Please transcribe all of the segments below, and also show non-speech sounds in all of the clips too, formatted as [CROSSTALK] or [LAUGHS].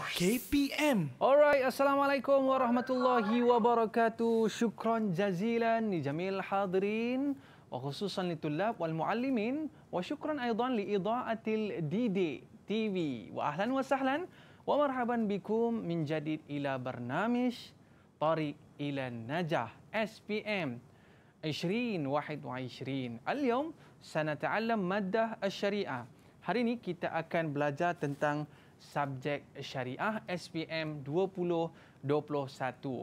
KPM. Alright, Assalamualaikum Warahmatullahi Wabarakatuh. Syukran jazilan ni jamil hadirin. Wa khususan li tulab wal muallimin. Wa syukran aydan li idha'atil DD TV. Wa ahlan wa sahlan. Wa marhaban bikum min jadid ila bernamish. Tari ila najah. SPM. 2021. Al-yum, sana ta'allam maddah al-syariah. Hari ini kita akan belajar tentang subjek syariah SPM 2021.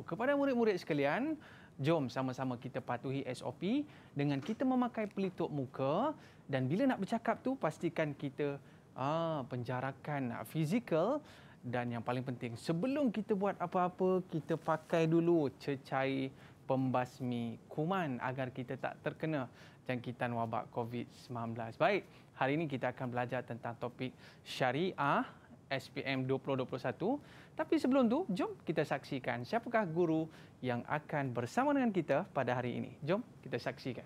Kepada murid-murid sekalian, jom sama-sama kita patuhi SOP dengan kita memakai pelitup muka dan bila nak bercakap tu pastikan kita ah penjarakan fizikal dan yang paling penting sebelum kita buat apa-apa kita pakai dulu cecair pembasmi kuman agar kita tak terkena jangkitan wabak COVID-19. Baik, hari ini kita akan belajar tentang topik syariah SPM 2021. Tapi sebelum tu, jom kita saksikan siapakah guru yang akan bersama dengan kita pada hari ini. Jom kita saksikan.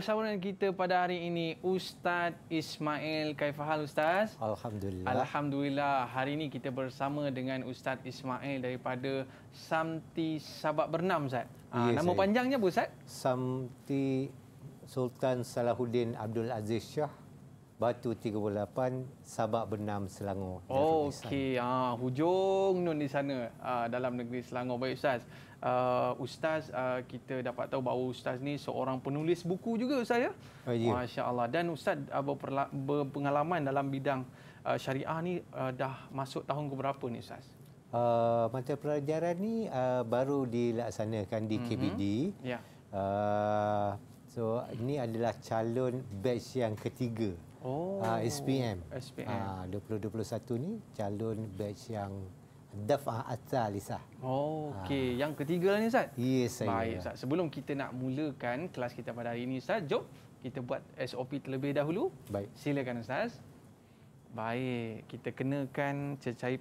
bersama dengan kita pada hari ini Ustaz Ismail Kaifahal Ustaz. Alhamdulillah. Alhamdulillah. Hari ini kita bersama dengan Ustaz Ismail daripada Samti Sabak Bernam Ustaz. Ya, nama saya. panjangnya apa Ustaz? Samti Sultan Salahuddin Abdul Aziz Shah. Batu 38, Sabak Bernam, Selangor. Oh, okey. Ha, hujung nun di sana ha, dalam negeri Selangor. Baik Ustaz uh, ustaz uh, kita dapat tahu bahawa ustaz ni seorang penulis buku juga saya. Oh, yeah. Masya-Allah dan ustaz uh, berpengalaman dalam bidang uh, syariah ni uh, dah masuk tahun ke berapa ni ustaz? Uh, mata pelajaran ni uh, baru dilaksanakan di mm-hmm. KBD. Yeah. Uh, so ini adalah calon batch yang ketiga. Oh. Uh, SPM. SPM. Uh, 2021 ni calon batch yang dafa'ah atsalisah. Oh, Okay, Ha. Yang ketiga ni Ustaz? Ya, saya. Baik, Ustaz. Sebelum kita nak mulakan kelas kita pada hari ini Ustaz, jom kita buat SOP terlebih dahulu. Baik. Silakan Ustaz. Baik, kita kenakan cecair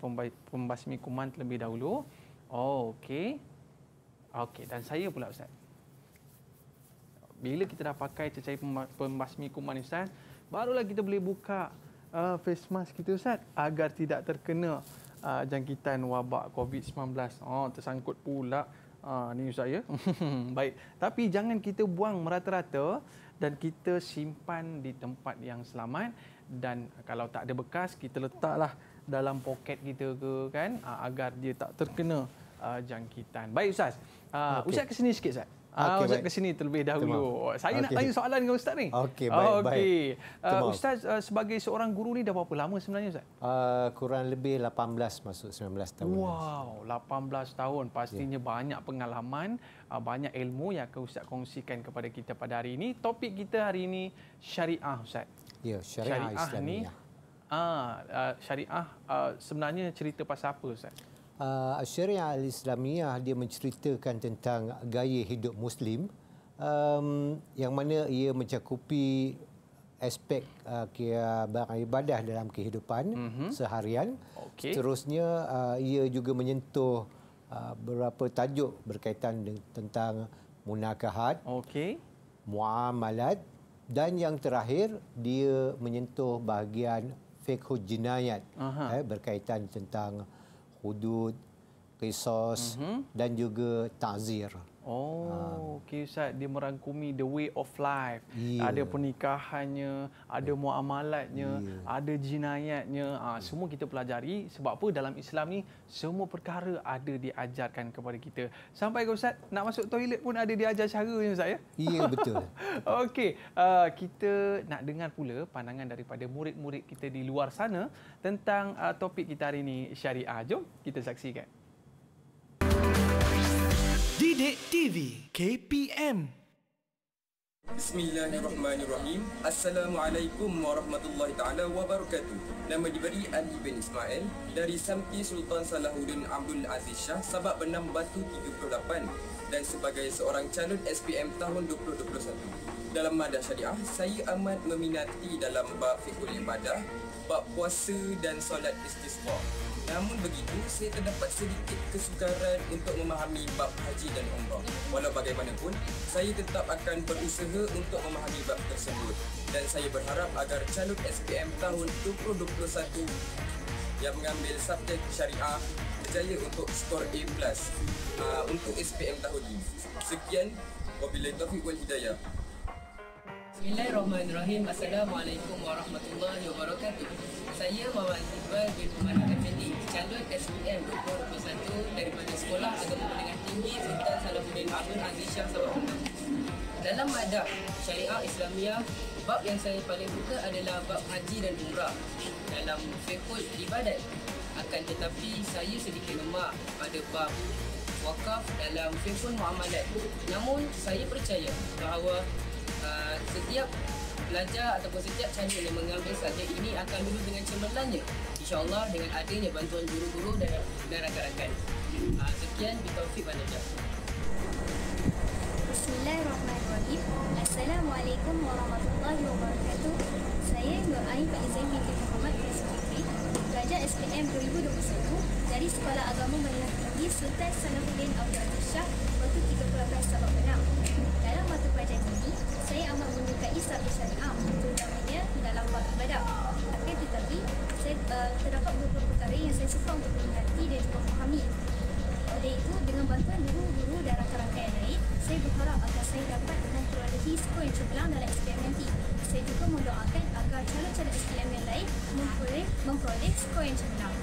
pembasmi kuman terlebih dahulu. Oh, Okay. Okey, dan saya pula Ustaz. Bila kita dah pakai cecair pembasmi kuman ni Ustaz, barulah kita boleh buka uh, face mask kita Ustaz agar tidak terkena uh, jangkitan wabak COVID-19. Oh, ah, tersangkut pula. Ah, ni saya. [LAUGHS] Baik. Tapi jangan kita buang merata-rata dan kita simpan di tempat yang selamat dan kalau tak ada bekas kita letaklah dalam poket kita ke kan ah, agar dia tak terkena uh, jangkitan. Baik Ustaz. Uh, okay. Ustaz ke sini sikit Ustaz. Ah, okay, Ustaz ke sini terlebih dahulu. Terima. Oh, saya okay. nak tanya soalan dengan Ustaz ni. Okey, ah, baik. Okay. baik. Uh, Ustaz, uh, sebagai seorang guru ni dah berapa lama sebenarnya Ustaz? Uh, kurang lebih 18 masuk 19 tahun. Wow, 18 tahun. Pastinya yeah. banyak pengalaman, uh, banyak ilmu yang akan Ustaz kongsikan kepada kita pada hari ini. Topik kita hari ini syariah Ustaz. Ya, yeah, syariah, syariah Islamiah. Ah, uh, syariah uh, sebenarnya cerita pasal apa Ustaz? uh, Syariah Al-Islamiyah dia menceritakan tentang gaya hidup Muslim um, yang mana ia mencakupi aspek uh, ah, barang ibadah dalam kehidupan mm-hmm. seharian. Okay. Seterusnya, uh, ia juga menyentuh uh, beberapa tajuk berkaitan dengan, tentang munakahat, okay. muamalat dan yang terakhir, dia menyentuh bahagian fiqh jinayat eh, berkaitan tentang hudud, kisos mm-hmm. dan juga ta'zir. Oh, um, ah. okey Ustaz. Dia merangkumi the way of life. Yeah. Ada pernikahannya, ada yeah. muamalatnya, yeah. ada jinayatnya. Ah, yeah. semua kita pelajari. Sebab apa dalam Islam ni, semua perkara ada diajarkan kepada kita. Sampai ke Ustaz, nak masuk toilet pun ada diajar caranya Ustaz ya? Iya, yeah, [LAUGHS] betul. okey, uh, kita nak dengar pula pandangan daripada murid-murid kita di luar sana tentang uh, topik kita hari ini syariah. Jom kita saksikan. Didik TV KPM Bismillahirrahmanirrahim Assalamualaikum warahmatullahi ta'ala wabarakatuh Nama diberi Ali bin Ismail Dari Samti Sultan Salahuddin Abdul Aziz Shah Sabak Benam Batu 38 Dan sebagai seorang calon SPM tahun 2021 dalam madah syariah, saya amat meminati dalam bab fikul ibadah, bab puasa dan solat istisqa. Namun begitu, saya terdapat sedikit kesukaran untuk memahami bab haji dan umrah. Walau bagaimanapun, saya tetap akan berusaha untuk memahami bab tersebut. Dan saya berharap agar calon SPM tahun 2021 yang mengambil subjek syariah berjaya untuk skor A+. Uh, untuk SPM tahun ini. Sekian, wabillahi taufiq wal hidayah. Bismillahirrahmanirrahim. Assalamualaikum warahmatullahi wabarakatuh. Saya Muhammad Iqbal bin Umar Afendi calon SPM 2021 dari daripada sekolah atau dengan tinggi Sultan Salahuddin Abdul Aziz Shah Sabah Dalam adab syariah Islamiah, bab yang saya paling suka adalah bab haji dan umrah dalam fekut ibadat. Akan tetapi saya sedikit lemah pada bab wakaf dalam fekut muamalat. Namun saya percaya bahawa uh, setiap pelajar ataupun setiap calon yang mengambil subjek ini akan lulus dengan cemerlangnya. InsyaAllah dengan adanya bantuan guru-guru dan, dan rakan-rakan. Uh, sekian, di Taufik Manaja. Bismillahirrahmanirrahim. Assalamualaikum warahmatullahi wabarakatuh. Saya Nur Ain Pak Izzain binti Muhammad SPP, Belajar SPM 2021 dari Sekolah Agama Menengah Tinggi Sultan Sanafuddin Abdul Aziz Shah, Batu 38 Sabah Penang. Dalam mata pelajaran ini, saya amat menarik besar syariah terutamanya dalam bab ibadah. Akan tetapi, saya uh, terdapat beberapa perkara yang saya suka untuk mengerti dan juga memahami. Oleh itu, dengan bantuan guru-guru dan rakan-rakan yang lain, saya berharap agar saya dapat dengan kronologi skor yang terbilang dalam SPM nanti. Saya juga mendoakan agar calon-calon SPM yang lain memperoleh, memperoleh skor yang terbilang.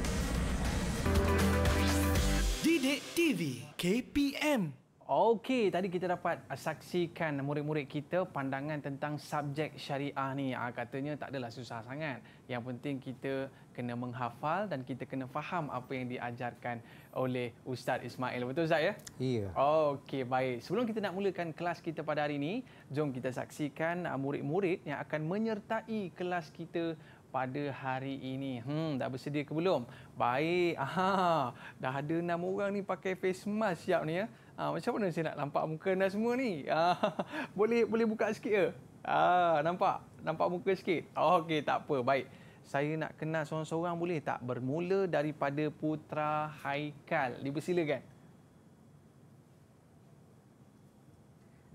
Didik TV KPM Okey, tadi kita dapat saksikan murid-murid kita pandangan tentang subjek syariah ni. Ah katanya tak adalah susah sangat. Yang penting kita kena menghafal dan kita kena faham apa yang diajarkan oleh Ustaz Ismail. Betul Ustaz ya? Iya. Yeah. Okey, baik. Sebelum kita nak mulakan kelas kita pada hari ini, jom kita saksikan ah, murid-murid yang akan menyertai kelas kita pada hari ini. Hmm, dah bersedia ke belum? Baik. Aha, dah ada enam orang ni pakai face mask siap ni ya. Ha, macam mana saya nak nampak muka anda semua ni? Ha, [LAUGHS] boleh boleh buka sikit ke? Ha, nampak? Nampak muka sikit? Okey, tak apa. Baik. Saya nak kenal seorang-seorang boleh tak? Bermula daripada Putra Haikal. Dipersilakan.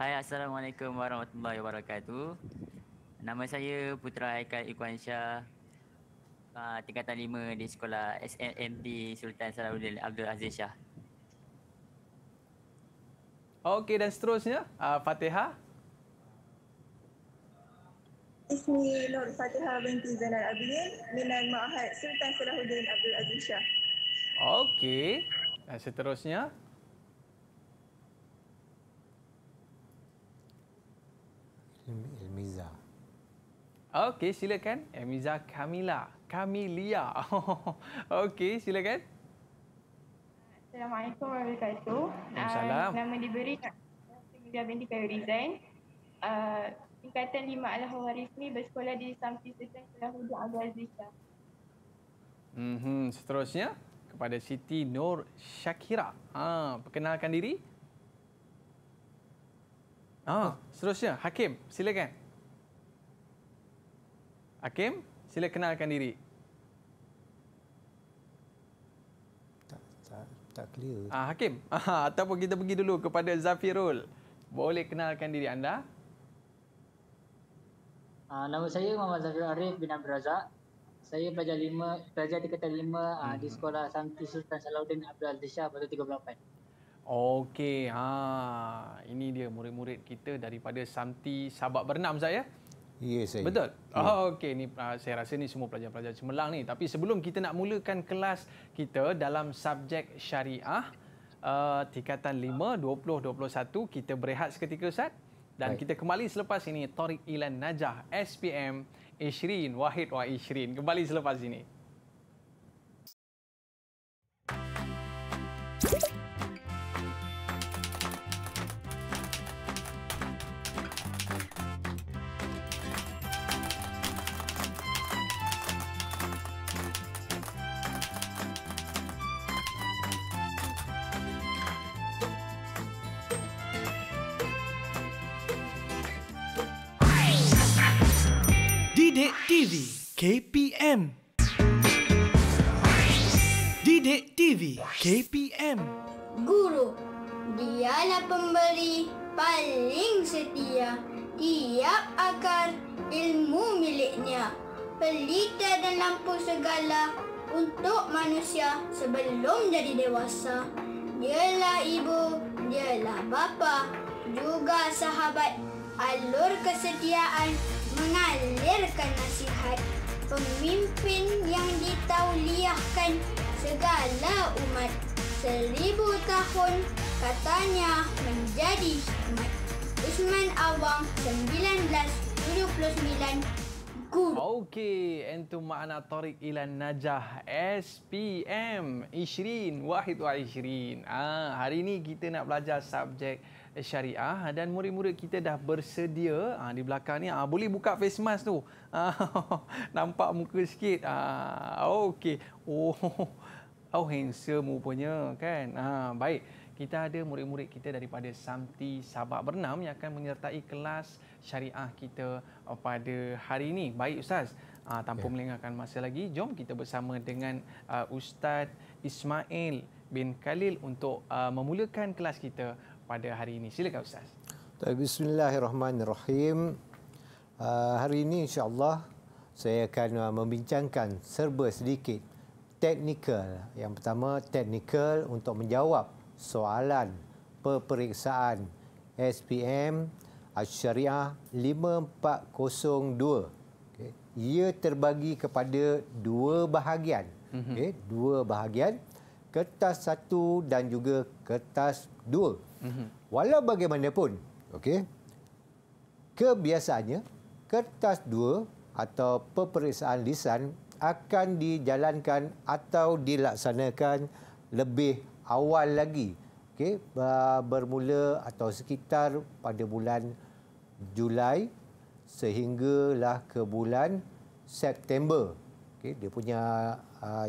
Hai, Assalamualaikum warahmatullahi wabarakatuh. Nama saya Putra Haikal Iqansyah. Uh, ha, tingkatan lima di sekolah SMMT Sultan Salahuddin Abdul Aziz Shah. Okey dan seterusnya uh, Fatihah. Ismi Nur Fatihah binti Zainal Abidin Minan Ma'ahad Sultan Salahuddin Abdul Aziz Shah. Okey. Dan seterusnya. Ilmiza. Okey, silakan. Ilmiza Kamila. Kamilia. [LAUGHS] Okey, silakan. Assalamualaikum warahmatullahi wabarakatuh. Ah, nama diberi Dia binti Kayu Rizain. Uh, ah, tingkatan 5 Al-Hawarifmi bersekolah di Samsi Sesan Kelah Hudu Abu Azizah. Mm-hmm. Seterusnya, kepada Siti Nur Syakira. Ha, perkenalkan diri. Ha, seterusnya, Hakim, silakan. Hakim, sila kenalkan diri. tak clear. Ah, Hakim, [LAUGHS] ah, ataupun kita pergi dulu kepada Zafirul. Boleh kenalkan diri anda. Ah, nama saya Muhammad Zafirul Arif bin Abdul Razak. Saya pelajar lima, pelajar di kata lima hmm. ah, di mhm. sekolah Santi Sultan Salahuddin Abdul Aldisha, Batu 38. Okey, ha. Ini dia murid-murid kita daripada Samti Sabak Bernam saya. Ya yes, saya. Betul. Yeah. Oh, Okey ni uh, saya rasa ni semua pelajar-pelajar Cemerlang ni tapi sebelum kita nak mulakan kelas kita dalam subjek syariah uh, tingkatan 5 2021 kita berehat seketika Ustaz dan Hai. kita kembali selepas ini Tariq Ilan Najah SPM Ishrin Wahid Wa Ishrin kembali selepas ini. segala untuk manusia sebelum jadi dewasa. Dialah ibu, dialah bapa, juga sahabat. Alur kesetiaan mengalirkan nasihat. Pemimpin yang ditauliahkan segala umat. Seribu tahun katanya menjadi hikmat. Usman Awang 1979 aku. Okey, entu makna tarik ila najah SPM 20 Wahid 20. Ah, hari ni kita nak belajar subjek syariah dan murid-murid kita dah bersedia ah di belakang ni ah boleh buka face mask tu. Ah, [LAUGHS] nampak muka sikit. Ah, okey. Oh. [LAUGHS] Oh handsome rupanya kan. Ah, baik kita ada murid-murid kita daripada Samti Sabak Bernam yang akan menyertai kelas syariah kita uh, pada hari ini. Baik Ustaz, uh, tanpa okay. Ya. melengahkan masa lagi, jom kita bersama dengan uh, Ustaz Ismail bin Khalil untuk memulakan kelas kita pada hari ini. Silakan Ustaz. Bismillahirrahmanirrahim. hari ini insyaAllah saya akan membincangkan serba sedikit teknikal. Yang pertama teknikal untuk menjawab soalan peperiksaan SPM Syariah 5402. Okay. Ia terbagi kepada dua bahagian. Mhm. Okay. Dua bahagian, kertas satu dan juga kertas dua. Mhm. Walau bagaimanapun, okay, kebiasaannya kertas dua atau peperiksaan lisan akan dijalankan atau dilaksanakan lebih awal lagi okey bermula atau sekitar pada bulan Julai sehinggalah ke bulan September okey dia punya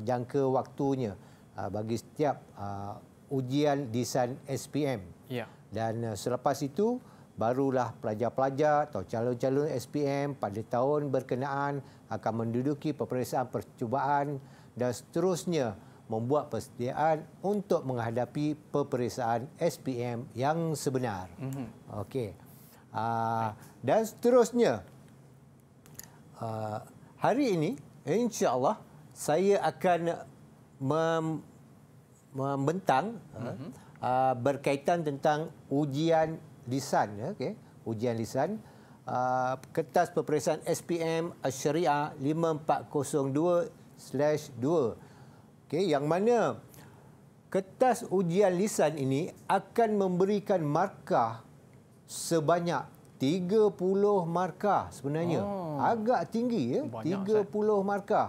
jangka waktunya bagi setiap ujian desain SPM ya dan selepas itu barulah pelajar-pelajar atau calon-calon SPM pada tahun berkenaan akan menduduki peperiksaan percubaan dan seterusnya membuat persediaan untuk menghadapi peperiksaan SPM yang sebenar. Mm-hmm. Okey. Uh, dan seterusnya uh, hari ini insya-Allah saya akan mem- membentang uh, berkaitan tentang ujian lisan ya okay. ujian lisan uh, kertas peperiksaan SPM Syariah 5402/2 okay, yang mana kertas ujian lisan ini akan memberikan markah sebanyak 30 markah sebenarnya. Oh. Agak tinggi ya, banyak, 30 say. markah.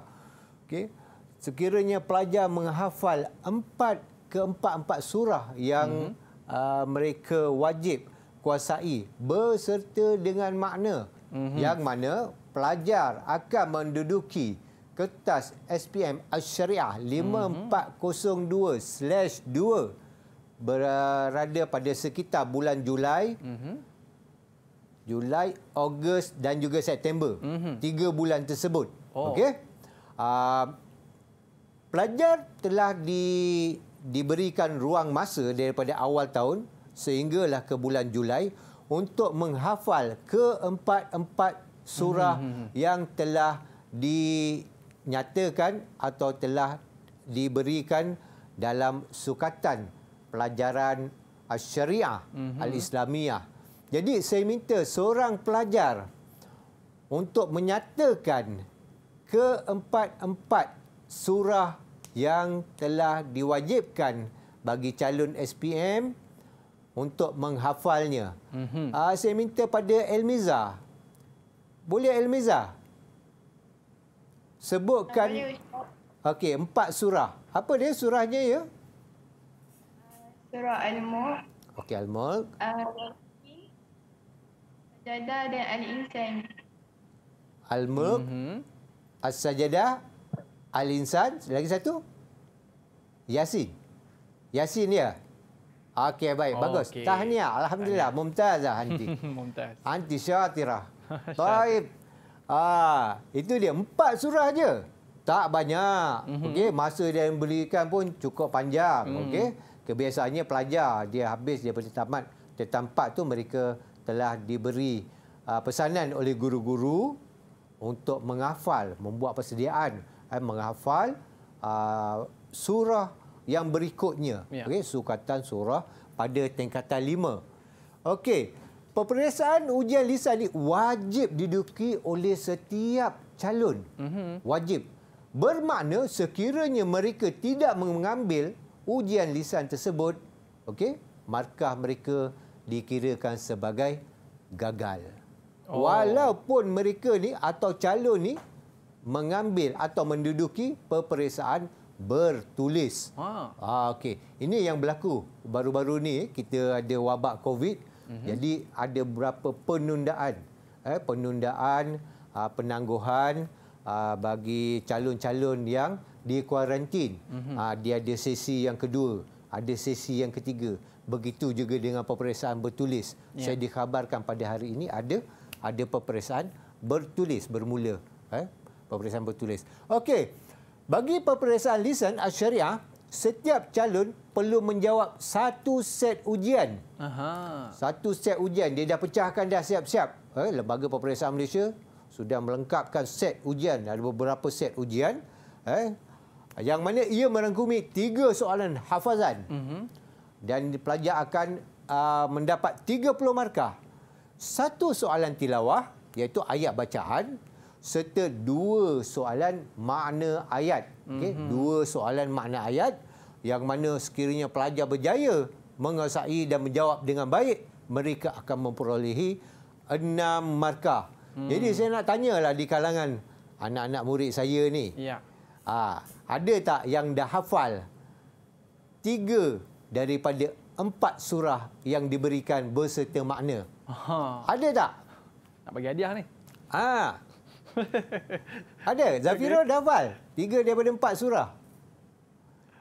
Okey. Sekiranya pelajar menghafal empat keempat empat surah yang mm-hmm. uh, mereka wajib kuasai berserta dengan makna mm-hmm. yang mana pelajar akan menduduki kertas SPM Al-Syariah 5402-2 berada pada sekitar bulan Julai, mm -hmm. Julai, Ogos dan juga September. Mm -hmm. Tiga bulan tersebut. Oh. Okey. Uh, pelajar telah di, diberikan ruang masa daripada awal tahun sehinggalah ke bulan Julai untuk menghafal keempat-empat surah mm -hmm. yang telah di nyatakan atau telah diberikan dalam sukatan pelajaran syariah mm-hmm. al-islamiah. Jadi saya minta seorang pelajar untuk menyatakan keempat-empat surah yang telah diwajibkan bagi calon SPM untuk menghafalnya. Mm-hmm. Uh, saya minta pada Elmiza. Boleh Elmiza? sebutkan okey empat surah apa dia surahnya ya eh, surah al-mulk okey al-mulk al eh, sajadah dan al-insan al-mulk mm -hmm. as-sajadah al-insan lagi satu yasin yasin ya okey baik oh, bagus okay. tahniah alhamdulillah mumtazah anti [LAUGHS] mumtaz anti syatirah [LAUGHS] baik Ah, itu dia empat surah aja. Tak banyak. Mm -hmm. Okey, masa dia yang belikan pun cukup panjang. Mm. Okey. Kebiasaannya pelajar dia habis dia boleh tamat tentang empat tu mereka telah diberi uh, pesanan oleh guru-guru untuk menghafal, membuat persediaan eh, menghafal uh, surah yang berikutnya. Yeah. Okey, sukatan surah pada tingkatan lima. Okey. Peperiksaan ujian lisan ini wajib diduki oleh setiap calon. Mhm. Wajib. Bermakna sekiranya mereka tidak mengambil ujian lisan tersebut, okay? markah mereka dikirakan sebagai gagal. Oh. Walaupun mereka ni atau calon ni mengambil atau menduduki peperiksaan bertulis. Ha. Ah, okey. Ini yang berlaku baru-baru ni kita ada wabak COVID. Mhm. Jadi ada berapa penundaan, eh, penundaan uh, penangguhan uh, bagi calon-calon yang dikuarantin. Uh-huh. Uh, dia ada sesi yang kedua, ada sesi yang ketiga. Begitu juga dengan peperiksaan bertulis. Yeah. Saya dikhabarkan pada hari ini ada ada peperiksaan bertulis bermula. Eh, peperiksaan bertulis. Okey, bagi peperiksaan lisan asyariah, setiap calon perlu menjawab satu set ujian. Aha. Satu set ujian. Dia dah pecahkan dah siap-siap. Eh, Lembaga Pemeriksaan Malaysia sudah melengkapkan set ujian. Ada beberapa set ujian. Eh, yang mana ia merangkumi tiga soalan hafazan. Mm -hmm. Dan pelajar akan uh, mendapat 30 markah. Satu soalan tilawah iaitu ayat bacaan serta dua soalan makna ayat. Okay? Mm -hmm. Dua soalan makna ayat yang mana sekiranya pelajar berjaya menguasai dan menjawab dengan baik, mereka akan memperolehi enam markah. Hmm. Jadi saya nak tanyalah di kalangan anak-anak murid saya ni. Ya. Ah, ada tak yang dah hafal tiga daripada empat surah yang diberikan berserta makna? Aha. Ada tak? Nak bagi hadiah ni. Ah, [LAUGHS] Ada. Zafiro okay. Daval. Tiga daripada empat surah.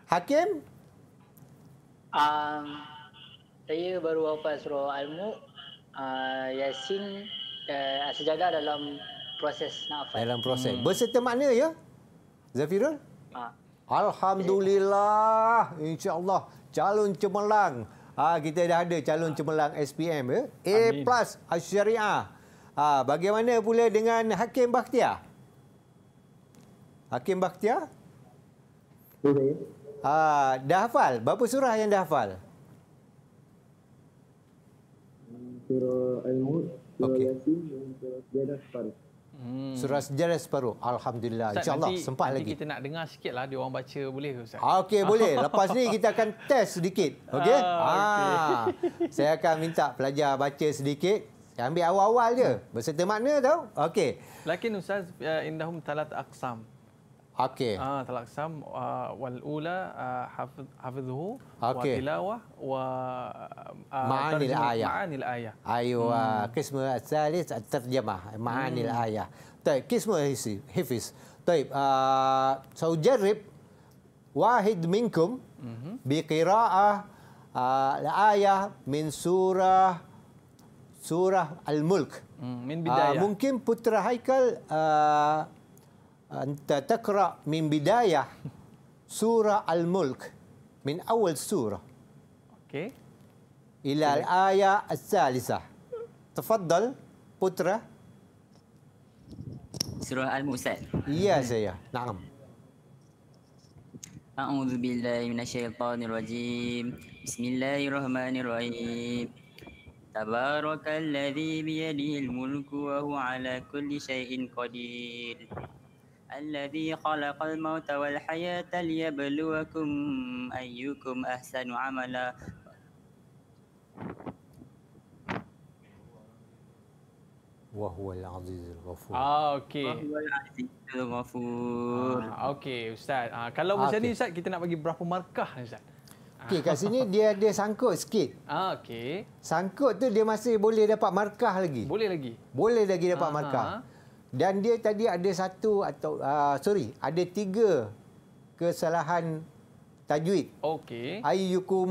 Hakim? Um, saya baru hafal surah Al-Mu'. Uh, Yasin. Uh, sejadah dalam proses nak hafal. Dalam proses. Hmm. Berserta makna ya? Zafiro? Uh. Alhamdulillah. InsyaAllah. Calon cemerlang. Ha, kita dah ada calon ha. cemerlang SPM ya. A Amin. plus Syariah. Ha, bagaimana pula dengan Hakim Bakhtia? Hakim Bakhtia? Ha, dah hafal? Berapa surah yang dah hafal? Surah Al-Mut, Surah okay. Yasin, Surah Jadah Hmm. Surah sejarah separuh. Alhamdulillah. Ustaz, InsyaAllah nanti, sempat nanti lagi. kita nak dengar sikit lah. Dia orang baca boleh ke Ustaz? Okey boleh. Lepas ni kita akan test sedikit. Okey? Uh, okay. ah, ha. saya akan minta pelajar baca sedikit. Yang ambil awal-awal je. Hmm. Berserta makna tau. Okey. Lakin Ustaz, ya, indahum talat aqsam. Okey. Ah, talat aqsam. Ah, wal ula ah, hafizhu. Okey. Wa tilawah. Wa ah, ma'anil ayah. Ma'anil ayah. Ayuh. Hmm. Kisma salis terjemah. Ma'anil hmm. ayah. Taib. Kisma hafiz. Taib. Uh, so, Wahid minkum. Mm -hmm. Biqira'ah. Uh, ayah min surah surah Al-Mulk. Hmm, Uh, mungkin putra Haikal ah, anta uh, takra min bidayah surah Al-Mulk min awal surah. Okey. Ila al-ayah al-salisah. Tafaddal putera. Surah Al-Musad. Ya saya. Naam. أعوذ بالله من الشيطان تبارك الذي بيده الملك وهو على كل شيء قدير الذي خلق الموت والحياة ليبلوكم أيكم أحسن عملا وهو العزيز الغفور اه أوكي وهو العزيز الغفور آه أوكي أستاذ آه, kalau ah, macam okay. ni ustaz kita nak bagi berapa markah ustaz Okey, kat sini dia ada sangkut sikit. Ah, okey. Sangkut tu dia masih boleh dapat markah lagi. Boleh lagi. Boleh lagi dapat ah, markah. Dan dia tadi ada satu atau uh, sorry, ada tiga kesalahan tajwid. Okey. Ayyukum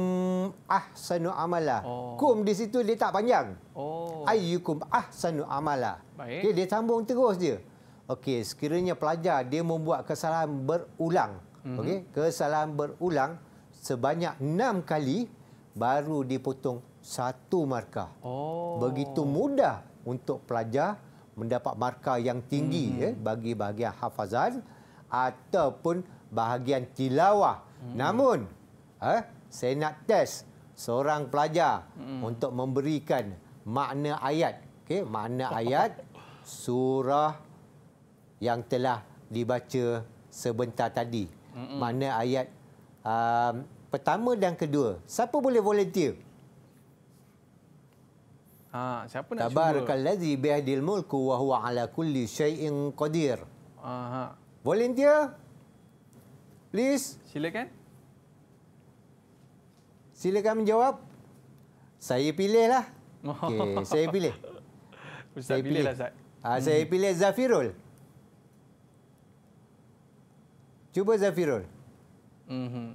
ahsanu amala. Oh. Kum di situ dia tak panjang. Oh. Ayyukum ahsanu amala. Baik. Okay, dia sambung terus dia. Okey, sekiranya pelajar dia membuat kesalahan berulang. Mm -hmm. Okey, kesalahan berulang sebanyak enam kali baru dipotong satu markah. Oh. Begitu mudah untuk pelajar mendapat markah yang tinggi hmm. eh, bagi bahagian hafazan ataupun bahagian tilawah. Hmm. Namun, eh, saya nak test seorang pelajar hmm. untuk memberikan makna ayat. Okay, makna ayat [LAUGHS] surah yang telah dibaca sebentar tadi. Hmm. Makna ayat uh, pertama dan kedua. Siapa boleh volunteer? Ha, siapa nak Tabar cuba? Tabarakallazi bihadil mulku wa huwa ala kulli syai'in qadir. Aha. Volunteer? Please. Silakan. Silakan menjawab. Saya pilih lah. Okay, oh. saya pilih. [LAUGHS] Ustaz saya pilih. lah Ustaz. Ha, saya hmm. pilih Zafirul. Cuba Zafirul. Mm-hmm.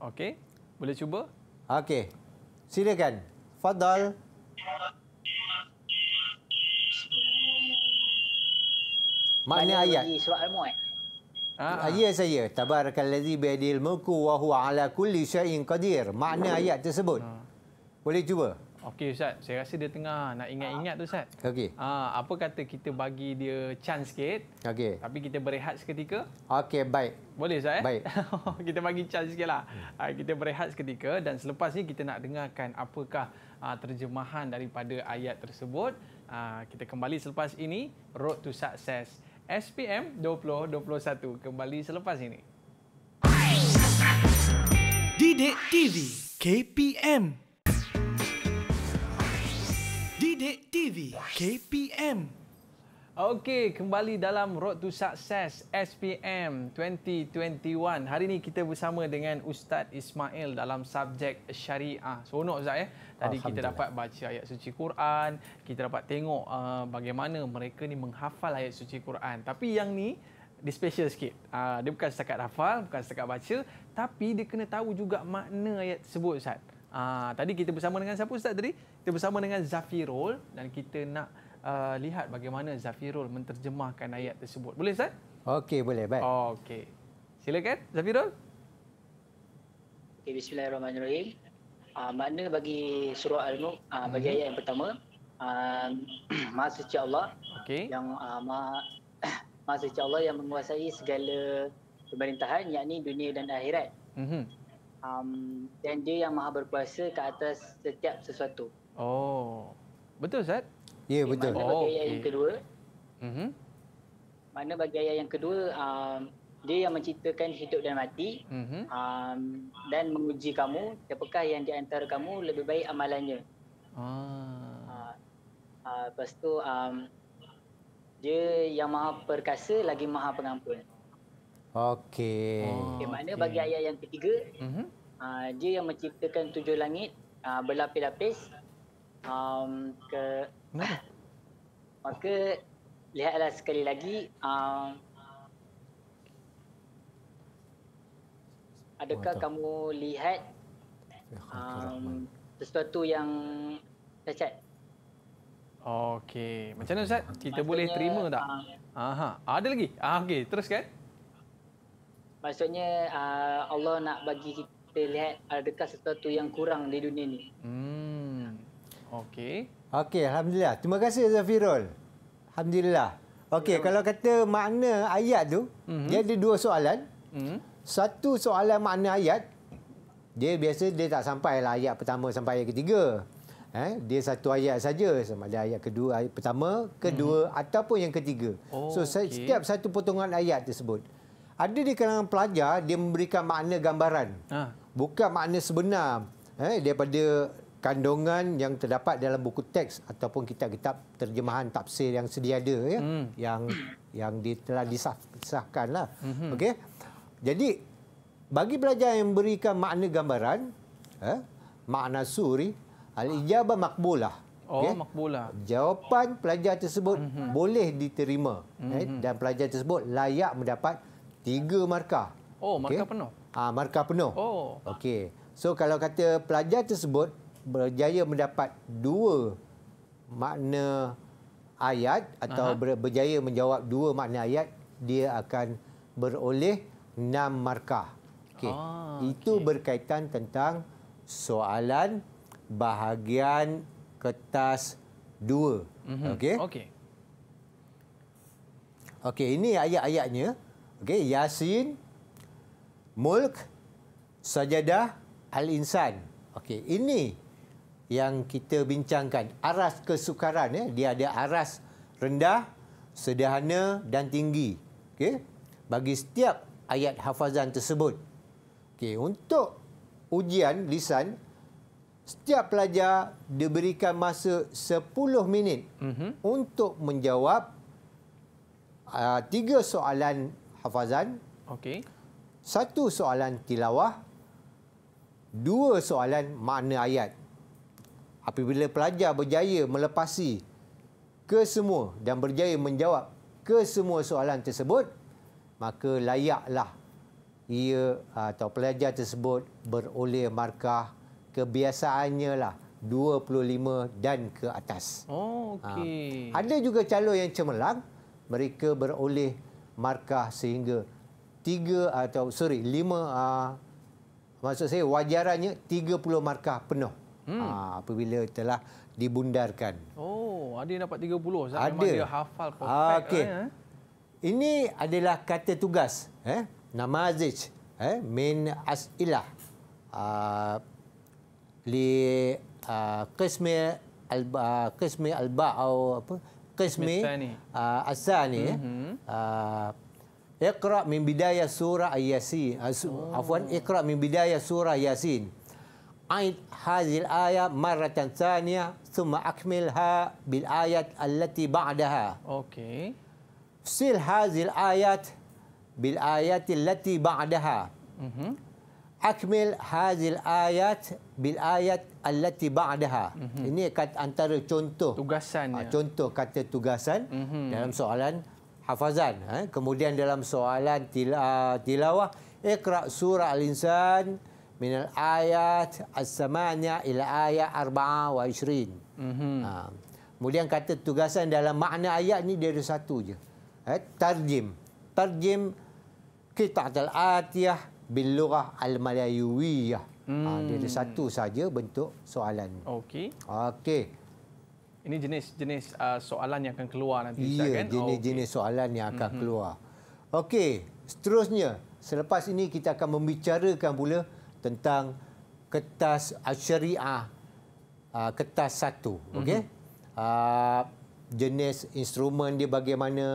Okey, boleh cuba? Okey, silakan. Fadal. Makna ayat. Surat eh? al ah, ah. Ayat saya tabarakal ladzi bi yadil mulku wa huwa ala kulli syai'in qadir. Makna ayat tersebut. Ah. Boleh cuba? Okey Ustaz, saya rasa dia tengah nak ingat-ingat tu Ustaz. Okey. Ah, apa kata kita bagi dia chance sikit. Okey. Tapi kita berehat seketika. Okey, baik. Boleh Ustaz? Eh? Baik. [LAUGHS] kita bagi chance sikit lah. Hmm. Ah, kita berehat seketika dan selepas ni kita nak dengarkan apakah ah, terjemahan daripada ayat tersebut. Kita kembali selepas ini, Road to Success SPM 2021. Kembali selepas ini. Didik TV KPM Bidik TV KPM. Okey, kembali dalam Road to Success SPM 2021. Hari ini kita bersama dengan Ustaz Ismail dalam subjek syariah. Seronok Ustaz ya. Tadi kita dapat baca ayat suci Quran, kita dapat tengok uh, bagaimana mereka ni menghafal ayat suci Quran. Tapi yang ni dia special sikit. Uh, dia bukan setakat hafal, bukan setakat baca, tapi dia kena tahu juga makna ayat tersebut Ustaz. Ah, tadi kita bersama dengan siapa Ustaz tadi? Kita bersama dengan Zafirul dan kita nak uh, lihat bagaimana Zafirul menterjemahkan ayat tersebut. Boleh Ustaz? Okey, boleh. Baik. Okey. Silakan Zafirul. Okay, bismillahirrahmanirrahim. Uh, makna bagi surah Al-Mulk, uh, bagi hmm. ayat yang pertama, uh, Maha Suci Allah okay. yang uh, Maha Suci Allah yang menguasai segala pemerintahan yakni dunia dan akhirat. Mm-hmm um, dan dia yang maha berkuasa ke atas setiap sesuatu. Oh, betul Zat? Ya, yeah, betul. Mana bagi ayat yang oh, kedua? Mm-hmm. Mana bagi ayat yang kedua, um, dia yang menciptakan hidup dan mati mm-hmm. um, dan menguji kamu, siapakah yang di antara kamu lebih baik amalannya. Ah. Uh, uh, lepas tu, um, dia yang maha perkasa lagi maha pengampun. Okey. Okay, maknanya bagi ayat yang ketiga, mm-hmm. uh, dia yang menciptakan tujuh langit uh, berlapis-lapis. Um, ke, nah. [COUGHS] maka lihatlah sekali lagi. Um, adakah oh, kamu lihat um, sesuatu yang cacat? Okey. Macam mana Ustaz? Kita Maksudnya, boleh terima tak? Uh, Aha. Ada lagi? Ah, Okey, teruskan. Maksudnya uh, Allah nak bagi kita lihat adakah sesuatu yang kurang di dunia ini. Hmm. Okey. Okey, alhamdulillah. Terima kasih Zafirul. Alhamdulillah. Okey, ya, kalau kata makna ayat tu, uh-huh. dia ada dua soalan. Uh-huh. Satu soalan makna ayat, dia biasa dia tak sampai lah ayat pertama sampai ayat ketiga. Eh, dia satu ayat saja sama ada ayat kedua ayat pertama, kedua uh-huh. ataupun yang ketiga. Oh, so okay. setiap satu potongan ayat tersebut. uh ada di kalangan pelajar dia memberikan makna gambaran ha. bukan makna sebenar eh, daripada kandungan yang terdapat dalam buku teks ataupun kitab-kitab terjemahan tafsir yang sedia ada ya hmm. yang yang telah disahkanlah hmm. okey jadi bagi pelajar yang memberikan makna gambaran eh, makna suri al ijabah makbulah oh, okay? makbulah jawapan pelajar tersebut hmm. boleh diterima eh, hmm. eh, dan pelajar tersebut layak mendapat tiga markah. Oh, markah okay. penuh. Ah, ha, markah penuh. Oh. Okey. So kalau kata pelajar tersebut berjaya mendapat dua makna ayat atau Aha. berjaya menjawab dua makna ayat, dia akan beroleh enam markah. Okey. Oh, Itu berkaitan tentang soalan bahagian kertas dua. Mm -hmm. Okey. Okey. Okey, ini ayat-ayatnya. Okey, Yasin, Mulk, Sajadah, Al-Insan. Okey, ini yang kita bincangkan. Aras kesukaran. Ya. Dia ada aras rendah, sederhana dan tinggi. Okey, bagi setiap ayat hafazan tersebut. Okey, untuk ujian lisan, setiap pelajar diberikan masa 10 minit mm -hmm. untuk menjawab ah, tiga soalan hafazan. Okey. Satu soalan tilawah. Dua soalan makna ayat. Apabila pelajar berjaya melepasi kesemua dan berjaya menjawab kesemua soalan tersebut, maka layaklah ia ah, atau pelajar tersebut beroleh markah kebiasaannya lah 25 dan ke atas. Oh, okey. Ha. Ada juga calon yang cemerlang, mereka beroleh markah sehingga tiga atau sorry lima uh, maksud saya wajarannya 30 markah penuh hmm. uh, apabila telah dibundarkan. Oh, ada yang dapat 30. Ada. Memang dia hafal perfect. Uh, ah, okay. Eh. Ini adalah kata tugas. Eh? Nama Eh? Min As'ilah. Uh, li uh, Qismi Alba, uh, Qismi Alba atau apa? القسم الثاني آه الثاني آه اقرأ من بداية سورة ياسين آه، آه. عفوا اقرأ من بداية سورة ياسين عيد هذه الآية مرة ثانية ثم أكملها بالآية التي بعدها أوكي سل هذه الآيات بالآيات التي بعدها أكمل هذه الآيات بالايات allati ba'daha. Mm-hmm. Ini kata, antara contoh tugasan uh, contoh kata tugasan mm-hmm. dalam soalan hafazan ha. kemudian dalam soalan ah, tilawah iqra surah al-insan min al-ayat as-samania ila ayat 24. Mm-hmm. Uh, kemudian kata tugasan dalam makna ayat ni dia ada satu je. Eh tarjim. Tarjim kitab al-atiyah bil lughah al-malayuwiyah. Hmm. Dia ada hmm. satu saja bentuk soalan. Okey. Okey. Ini jenis-jenis uh, ah, soalan yang akan keluar nanti. Ya, yeah, kan? jenis-jenis okay. soalan yang akan mm -hmm. keluar. Okey, seterusnya, selepas ini kita akan membicarakan pula tentang kertas syariah, uh, kertas satu. Okey, mm -hmm. uh, jenis instrumen dia bagaimana,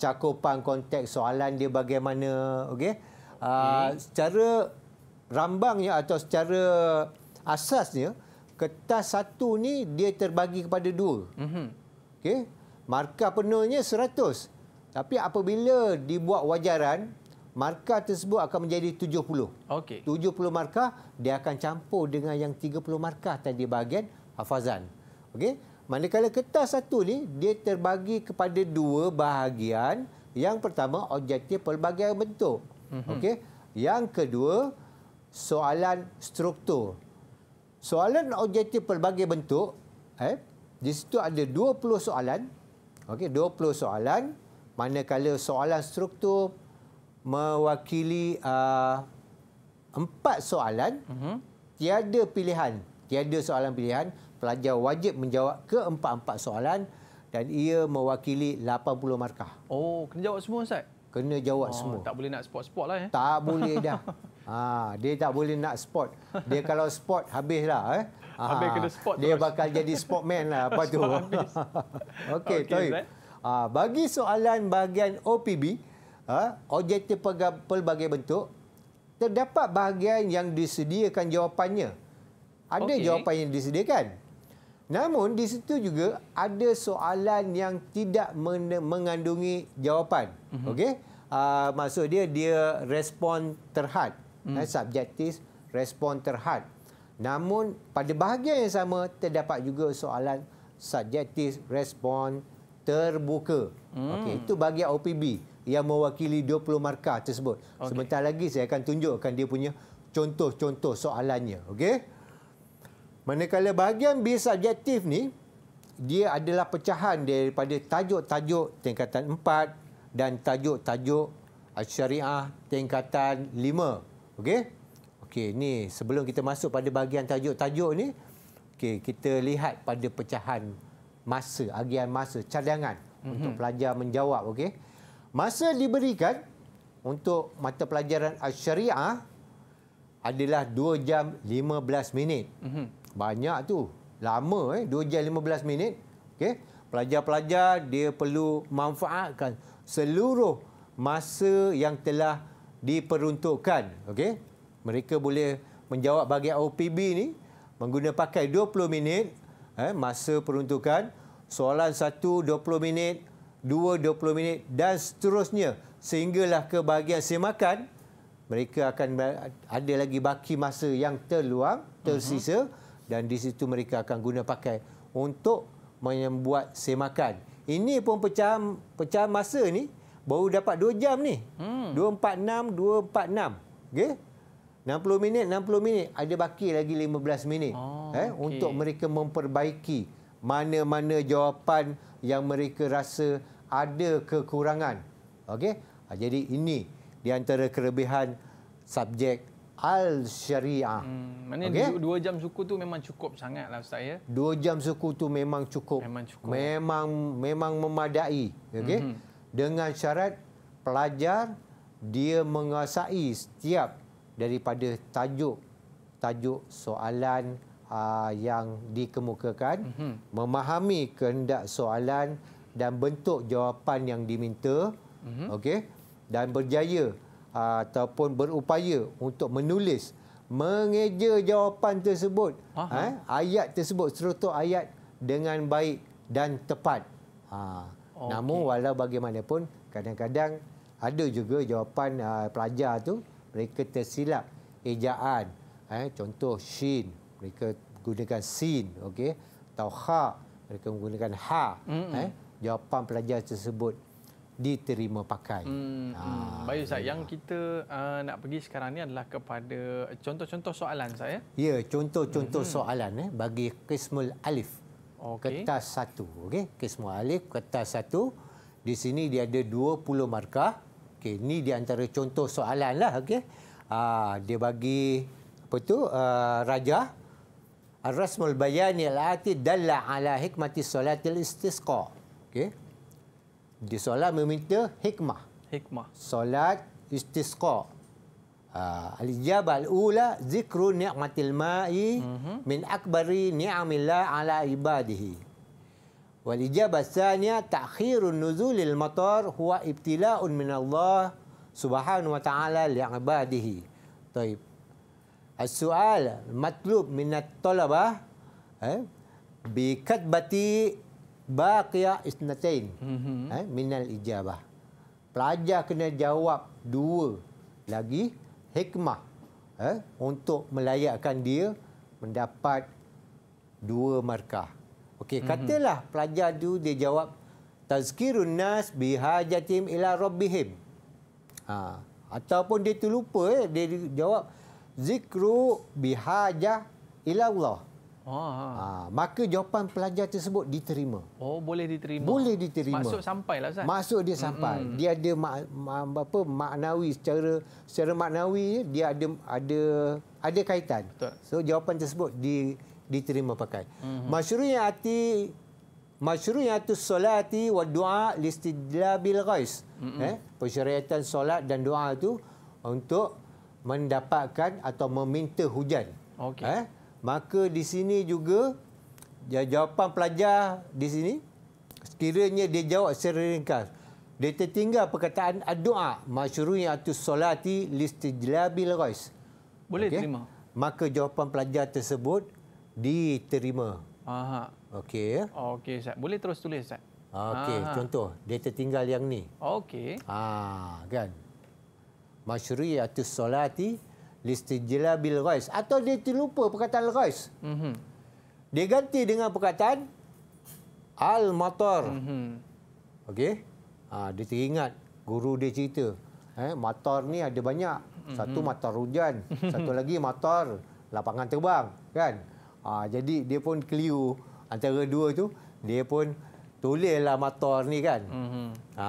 cakupan konteks soalan dia bagaimana. Okey, uh, mm -hmm. secara rambangnya atau secara asasnya kertas satu ni dia terbagi kepada dua. Mhm. Okey. Markah penuhnya 100. Tapi apabila dibuat wajaran, markah tersebut akan menjadi 70. Okey. 70 markah dia akan campur dengan yang 30 markah tadi bahagian hafazan. Okey. Manakala kertas satu ni dia terbagi kepada dua bahagian. Yang pertama objektif pelbagai bentuk. Mhm. Okey. Yang kedua soalan struktur. Soalan objektif pelbagai bentuk, eh, di situ ada 20 soalan. Okey, 20 soalan manakala soalan struktur mewakili ah, empat uh, soalan, uh mhm. -huh. tiada pilihan, tiada soalan pilihan, pelajar wajib menjawab keempat-empat soalan dan ia mewakili 80 markah. Oh, kena jawab semua Ustaz? Kena jawab oh, semua. Tak boleh nak spot-spot lah ya. Tak boleh dah. [LAUGHS] Ha, dia tak boleh nak sport. Dia kalau sport habislah. Eh. Ha, habis kena spot. Dia terus. bakal jadi sportman lah apa tu. [LAUGHS] Okey, okay, ha, ah, bagi soalan bahagian OPB, ha, objektif pelbagai bentuk, terdapat bahagian yang disediakan jawapannya. Ada okay. jawapan yang disediakan. Namun di situ juga ada soalan yang tidak mengandungi jawapan. Mm -hmm. Okey? Uh, maksud dia dia respon terhad hmm. Kan, subjektif respon terhad. Namun pada bahagian yang sama terdapat juga soalan subjektif respon terbuka. Hmm. Okey, itu bagi OPB yang mewakili 20 markah tersebut. Okay. Sebentar lagi saya akan tunjukkan dia punya contoh-contoh soalannya, okey? Manakala bahagian B subjektif ni dia adalah pecahan daripada tajuk-tajuk tingkatan 4 dan tajuk-tajuk syariah tingkatan Okey. Okey, ni sebelum kita masuk pada bahagian tajuk-tajuk ni, okey, kita lihat pada pecahan masa, agian masa cadangan mm-hmm. untuk pelajar menjawab, okey. Masa diberikan untuk mata pelajaran al syariah adalah 2 jam 15 minit. Mm-hmm. Banyak tu. Lama eh 2 jam 15 minit. Okey. Pelajar-pelajar dia perlu manfaatkan seluruh masa yang telah diperuntukkan. Okey, mereka boleh menjawab bagi OPB ini menggunakan pakai 20 minit eh, masa peruntukan soalan 1 20 minit, 2 20 minit dan seterusnya sehinggalah ke bahagian semakan mereka akan ada lagi baki masa yang terluang, tersisa uh mhm. -huh. dan di situ mereka akan guna pakai untuk membuat semakan. Ini pun pecahan pecahan masa ni baru dapat 2 jam ni. Hmm. 246 246. Okey. 60 minit 60 minit ada baki lagi 15 minit. Oh, eh okay. untuk mereka memperbaiki mana-mana jawapan yang mereka rasa ada kekurangan. Okey. Ah, jadi ini di antara kelebihan subjek al syariah. Hmm, maknanya okay? dua jam suku tu memang cukup sangatlah ustaz ya. Dua jam suku tu memang cukup. Memang cukup. Memang memang memadai. Okey. Mm-hmm dengan syarat pelajar dia menguasai setiap daripada tajuk tajuk soalan aa, ah, yang dikemukakan mm-hmm. memahami kehendak soalan dan bentuk jawapan yang diminta mm-hmm. okey dan berjaya aa, ah, ataupun berupaya untuk menulis mengeja jawapan tersebut eh, ayat tersebut serta ayat dengan baik dan tepat ha Okay. Namun walau bagaimanapun kadang-kadang ada juga jawapan uh, pelajar tu mereka tersilap ejaan. Eh, contoh shin mereka gunakan sin okey atau kha mereka menggunakan ha mm-hmm. eh jawapan pelajar tersebut diterima pakai. Hmm. hmm. Ah, Baik Ustaz, ya. yang kita uh, nak pergi sekarang ni adalah kepada contoh-contoh soalan saya. Ya, contoh-contoh hmm soalan eh bagi Qismul Alif. Okay. Kertas satu. okay, semua alif, kertas satu. Di sini dia ada 20 markah. Okay, ini di antara contoh soalan lah. Okey. Ah, dia bagi, apa tu, uh, Raja. Ar-Rasmul Bayani al-Ati dalla ala hikmati solatil istisqa. Okey. Di soalan meminta hikmah. Hikmah. Solat istisqa. Uh, ha, Al-Ijab al-Ula zikru ni'matil ma'i mm-hmm. min akbari ni'amillah ala ibadihi. Wal-Ijab al-Saniya ta'khirun nuzulil matar huwa ibtila'un min Allah subhanahu wa ta'ala li'ibadihi. Taib. Al-Sual matlub minat tolabah eh, bi katbati baqiya isnatain mm-hmm. eh, minal ijabah. Pelajar kena jawab dua lagi. Mm-hmm hikmah eh, untuk melayakkan dia mendapat dua markah. Okey, mhm. katalah pelajar tu dia jawab tazkirun nas bihajatim ila rabbihim. Ha, ataupun dia terlupa eh, dia jawab zikru bihajah ila Allah. Ha, ha. Ah, maka jawapan pelajar tersebut diterima. Oh, boleh diterima. Boleh diterima. Masuk sampai lah Ustaz. Masuk dia sampai. Mm -hmm. Dia ada mak, mak, apa maknawi secara secara maknawi dia ada ada ada kaitan. Betul. So jawapan tersebut di, diterima pakai. Mm -hmm. Masyru'i ati masyru'i atu solati wa du'a listidlabil ghais. Mm -hmm. Eh, persyaratan solat dan doa itu untuk mendapatkan atau meminta hujan. Okey. Eh? maka di sini juga jawapan pelajar di sini sekiranya dia jawab secara ringkas dia tertinggal perkataan doa masyru'i atu solati listijlabil rais boleh okay. terima maka jawapan pelajar tersebut diterima aha okey ya okey ustaz boleh terus tulis ustaz okey contoh dia tertinggal yang ni okey ha kan masyru'i atu solati listijla bil rois atau dia terlupa perkataan rois. Mm -hmm. Dia ganti dengan perkataan al mator. Mm -hmm. Okey. Ha, dia teringat guru dia cerita. Eh, mator ni ada banyak. Satu mm -hmm. mator hujan, [LAUGHS] satu lagi mator lapangan terbang, kan? Ha, jadi dia pun keliu antara dua tu, dia pun tulislah mator ni kan. Mm -hmm. ha,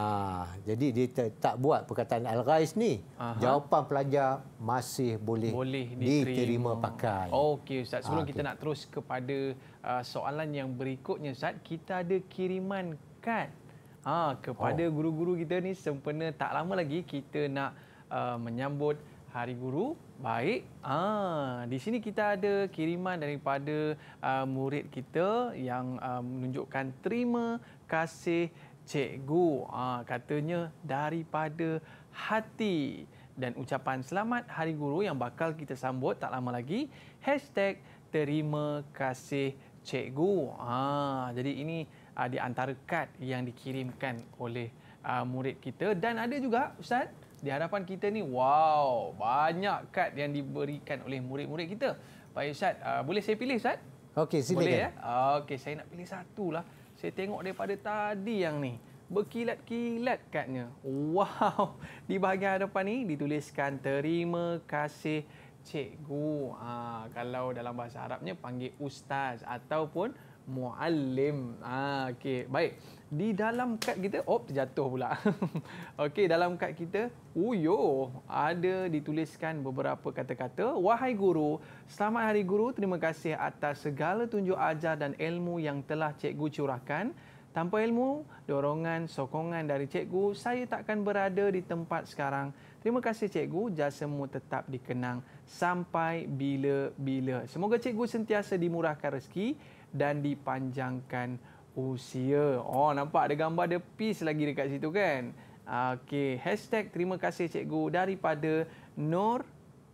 jadi dia tak, tak buat perkataan Al-Rais ni. Aha. Jawapan pelajar masih boleh, boleh diterima. diterima pakai. Okey Ustaz, sebelum ha, kita nak terus kepada uh, soalan yang berikutnya Ustaz, kita ada kiriman kad ha, kepada oh. guru-guru oh. kita ni sempena tak lama lagi kita nak uh, menyambut Hari Guru baik. Ah, di sini kita ada kiriman daripada uh, murid kita yang uh, menunjukkan terima kasih cikgu. Ah, katanya daripada hati dan ucapan selamat Hari Guru yang bakal kita sambut tak lama lagi. Hashtag terima kasih cikgu. Ah, jadi ini uh, di antara kad yang dikirimkan oleh uh, murid kita dan ada juga Ustaz di hadapan kita ni wow banyak kad yang diberikan oleh murid-murid kita Pak Ustaz uh, ah, boleh saya pilih Ustaz okey silakan boleh ya ah, okey saya nak pilih satu lah saya tengok daripada tadi yang ni berkilat-kilat kadnya wow di bahagian hadapan ni dituliskan terima kasih cikgu ha, kalau dalam bahasa Arabnya panggil ustaz ataupun muallim ha, okey baik di dalam kad kita op oh, terjatuh pula. [LAUGHS] Okey dalam kad kita uyo ada dituliskan beberapa kata-kata wahai guru selamat hari guru terima kasih atas segala tunjuk ajar dan ilmu yang telah cikgu curahkan tanpa ilmu dorongan sokongan dari cikgu saya takkan berada di tempat sekarang terima kasih cikgu jasamu tetap dikenang sampai bila-bila semoga cikgu sentiasa dimurahkan rezeki dan dipanjangkan usia. Oh, nampak ada gambar dia peace lagi dekat situ kan? Okey, hashtag terima kasih cikgu daripada Nur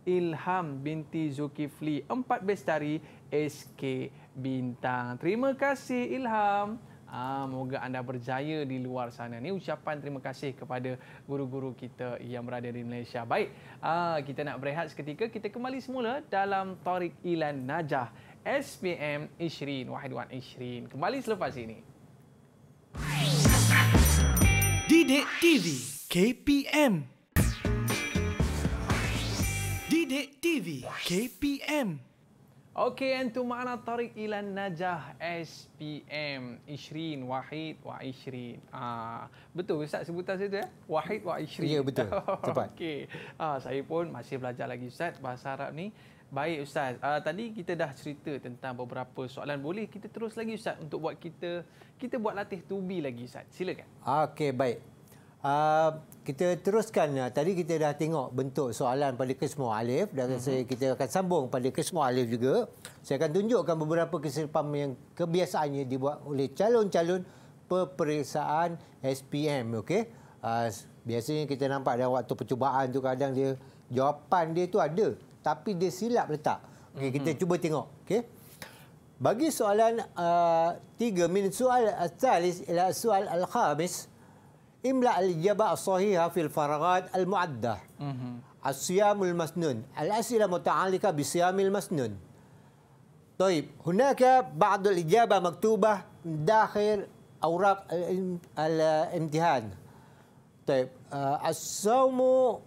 Ilham binti Zulkifli, empat bestari SK Bintang. Terima kasih Ilham. Ah, moga anda berjaya di luar sana. Ini ucapan terima kasih kepada guru-guru kita yang berada di Malaysia. Baik, ah, kita nak berehat seketika. Kita kembali semula dalam Tarik Ilan Najah SPM 20, 21. Kembali selepas ini. Dide TV KPM Dide TV KPM Okey, entu mana tarik ilan najah SPM Ishrin, Wahid wa Ishrin. Ah, betul Ustaz sebutan saya tu ya? Wahid wa Ishrin. Ya, betul. [LAUGHS] Tepat. Okey. Ah, saya pun masih belajar lagi Ustaz bahasa Arab ni. Baik Ustaz, uh, tadi kita dah cerita tentang beberapa soalan. Boleh kita terus lagi Ustaz untuk buat kita, kita buat latih tubi lagi Ustaz. Silakan. Okey, baik. Uh, kita teruskan. Uh, tadi kita dah tengok bentuk soalan pada kismu alif. Dan uh-huh. saya, kita akan sambung pada kismu alif juga. Saya akan tunjukkan beberapa kesilapan yang kebiasaannya dibuat oleh calon-calon peperiksaan SPM. Okey. Uh, biasanya kita nampak dalam waktu percubaan tu kadang dia jawapan dia tu ada tapi dia silap letak. Okay, mm-hmm. Kita cuba tengok. Okay. Bagi soalan uh, tiga, min soal al ila soal al-khamis, imla al-jaba' sahiha fil faragat al-mu'addah. Mm-hmm. Asyamul masnun. Al-asila muta'alika bisyamil masnun. Taib, hunaka ba'du al-ijabah maktubah dakhir awraq al-imtihan. Taib, uh, as-sawmu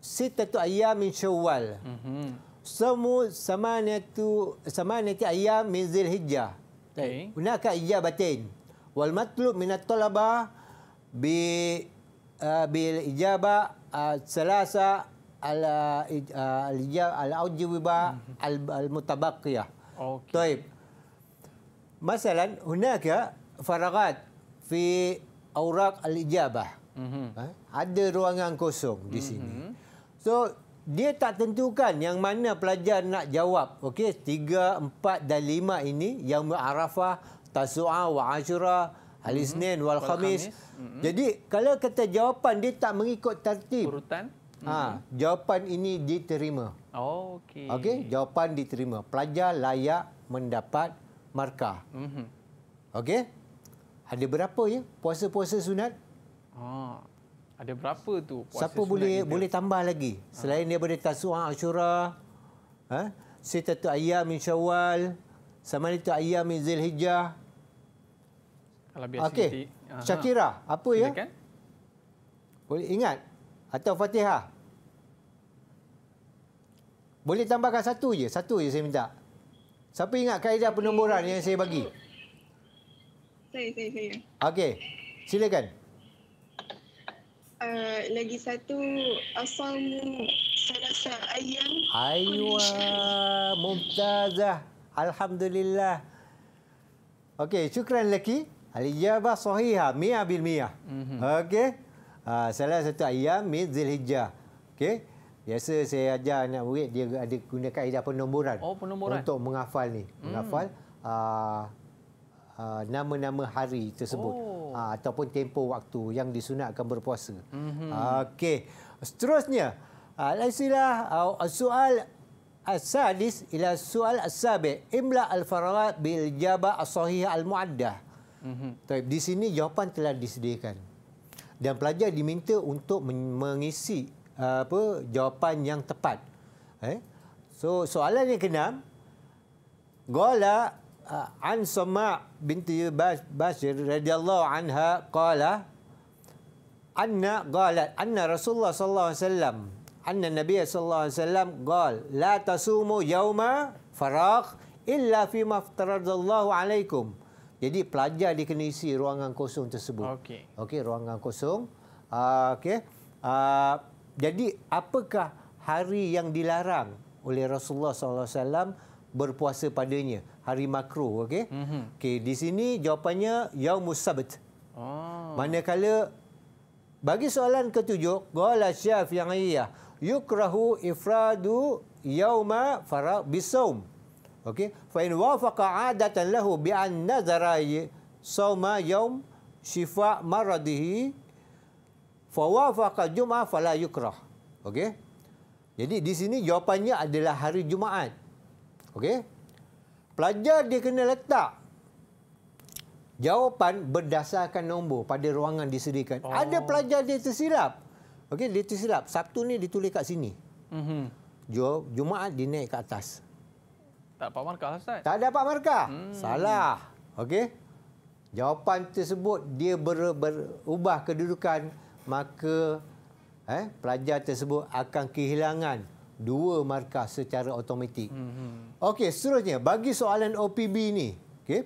sitatu ayam mhm. min syawal. Mm-hmm. Semu sama netu sama neti ayam min zil hijjah. Okay. Gunakan ia batin. Wal matlub min at-talaba bi uh, bil ijaba uh, ah, selasa ala ah, al ija al aujiba mhm. al al mutabaqiyah. Okey. Masalan, hunaka faragat fi awraq al-ijabah. Mm-hmm. Ha? Ada ruangan kosong di mm-hmm. sini. Mhm. So dia tak tentukan yang mana pelajar nak jawab. Okey, tiga, empat dan lima ini yang Arafah, Tasu'a wa Ashura, Hari mm-hmm. wal Khamis. Mm-hmm. Jadi kalau kata jawapan dia tak mengikut tertib urutan, mm-hmm. ha, mhm. jawapan ini diterima. Oh, okey. Okey, jawapan diterima. Pelajar layak mendapat markah. Mhm. Okey. Ada berapa ya puasa-puasa sunat? Oh. Ada berapa tu puasa Siapa sunat boleh kita? boleh tambah lagi? Ha. Selain daripada tasuah Ashura, ha? Sitatu Ayyam min Syawal, Samaritu Ayyam min Zilhijjah. Kalau biasa okay. nanti. Syakira, apa ya? Silakan. ya? Boleh ingat? Atau Fatihah? Boleh tambahkan satu je, satu je saya minta. Siapa ingat kaedah penumburan yang saya bagi? Saya, saya, saya. Okey, silakan. Ah, lagi satu asalmu serasa ayam. Aywa, ah, mumtazah. Alhamdulillah. Okey, syukran lagi. Al-Ijabah sahiha, mi'ah bil mi'ah. Mm-hmm. Okey. Uh, salah satu ayam, mi zilhijjah. Okay, Biasa saya ajar anak murid, dia ada guna kaedah penomboran. Oh, penomboran. Untuk menghafal ni. Mm. Menghafal uh, uh, nama-nama hari tersebut. Oh. Oh. Uh, ataupun tempoh waktu yang disunatkan berpuasa. Mm -hmm. Okey. Seterusnya, uh, ah, laisilah uh, ah, soal as-sadis ila soal as Imla al-faragat bil jaba as-sahih al-mu'addah. Mm -hmm. Di sini jawapan telah disediakan. Dan pelajar diminta untuk mengisi uh, apa jawapan yang tepat. Eh? So, soalan yang keenam, gola Ah, an Sama binti Bashir radhiyallahu anha qala anna qalat anna Rasulullah sallallahu alaihi wasallam anna Nabi sallallahu alaihi wasallam qal la tasumu yawma faraq illa fi maftaradallahu alaikum. Jadi pelajar di kenisi ruangan kosong tersebut. Okey. Okey, ruangan kosong. Uh, Okey. Uh, jadi apakah hari yang dilarang oleh Rasulullah sallallahu alaihi berpuasa padanya hari makro okey mm-hmm. okey di sini jawapannya yaumus sabt oh. manakala bagi soalan ketujuh qala syaf yang iya yukrahu ifradu yauma fara bisawm okey fa in wafaqa adatan lahu bi an nazara sawma yaum shifa maradihi fa wafaqa jumaa fala yukrah okey jadi di sini jawapannya adalah hari jumaat Okey. Pelajar dia kena letak jawapan berdasarkan nombor pada ruangan disediakan. Oh. Ada pelajar dia tersilap. Okey, dia tersilap. Sabtu ni ditulis kat sini. Mhm. Mm Jumaat dinaik ke atas. Tak dapat markah lah, Ustaz. Tak dapat markah. Hmm. Salah. Okey. Jawapan tersebut dia ber berubah kedudukan maka eh pelajar tersebut akan kehilangan dua markah secara automatik. Mm -hmm. Okey, seterusnya bagi soalan OPB ni, okey.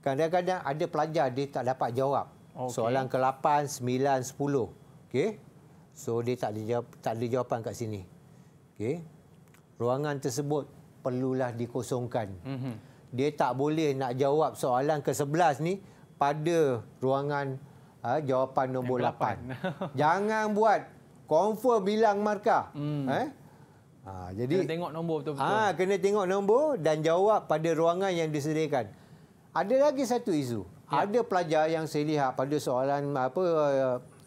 Kadang-kadang ada pelajar dia tak dapat jawab. Okay. Soalan ke-8, 9, 10. Okey. So dia tak ada jawab, tak ada jawapan kat sini. Okey. Ruangan tersebut perlulah dikosongkan. Mm -hmm. Dia tak boleh nak jawab soalan ke-11 ni pada ruangan ha, jawapan nombor 8. 8. [LAUGHS] Jangan buat confirm bilang markah. Mm. Eh? Ha, jadi kena tengok nombor betul-betul. Ah, ha, kena tengok nombor dan jawab pada ruangan yang disediakan. Ada lagi satu isu. Ya. Ada pelajar yang saya lihat pada soalan apa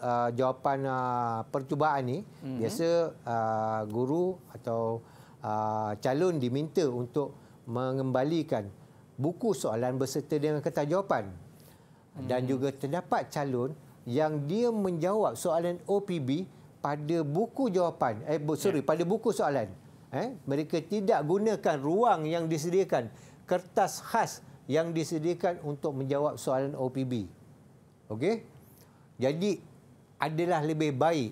uh, jawapan uh, percubaan ni, mm-hmm. biasa uh, guru atau uh, calon diminta untuk mengembalikan buku soalan berserta dengan kertas jawapan. Mm-hmm. Dan hmm. juga terdapat calon yang dia menjawab soalan OPB pada buku jawapan eh sorry yeah. pada buku soalan eh mereka tidak gunakan ruang yang disediakan kertas khas yang disediakan untuk menjawab soalan OPB okey jadi adalah lebih baik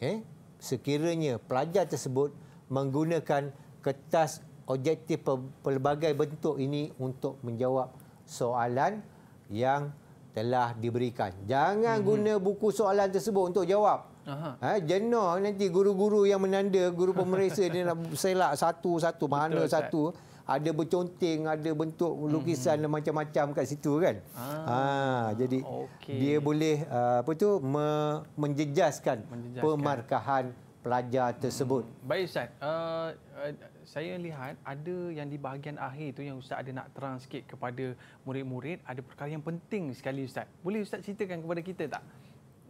eh sekiranya pelajar tersebut menggunakan kertas objektif pelbagai bentuk ini untuk menjawab soalan yang telah diberikan jangan mm-hmm. guna buku soalan tersebut untuk jawab Aha. Ha, jena nanti guru-guru yang menanda, guru pemeriksa dia nak [LAUGHS] selak satu-satu, mana Betul, satu. Kat. Ada berconteng, ada bentuk lukisan hmm. macam-macam kat situ kan. Ah. Ha, jadi okay. dia boleh ah, apa tu me menjejaskan, menjejaskan pemarkahan pelajar hmm. tersebut. Hmm. Baik Ustaz, uh, uh, saya lihat ada yang di bahagian akhir itu yang Ustaz ada nak terang sikit kepada murid-murid, ada perkara yang penting sekali Ustaz. Boleh Ustaz ceritakan kepada kita tak?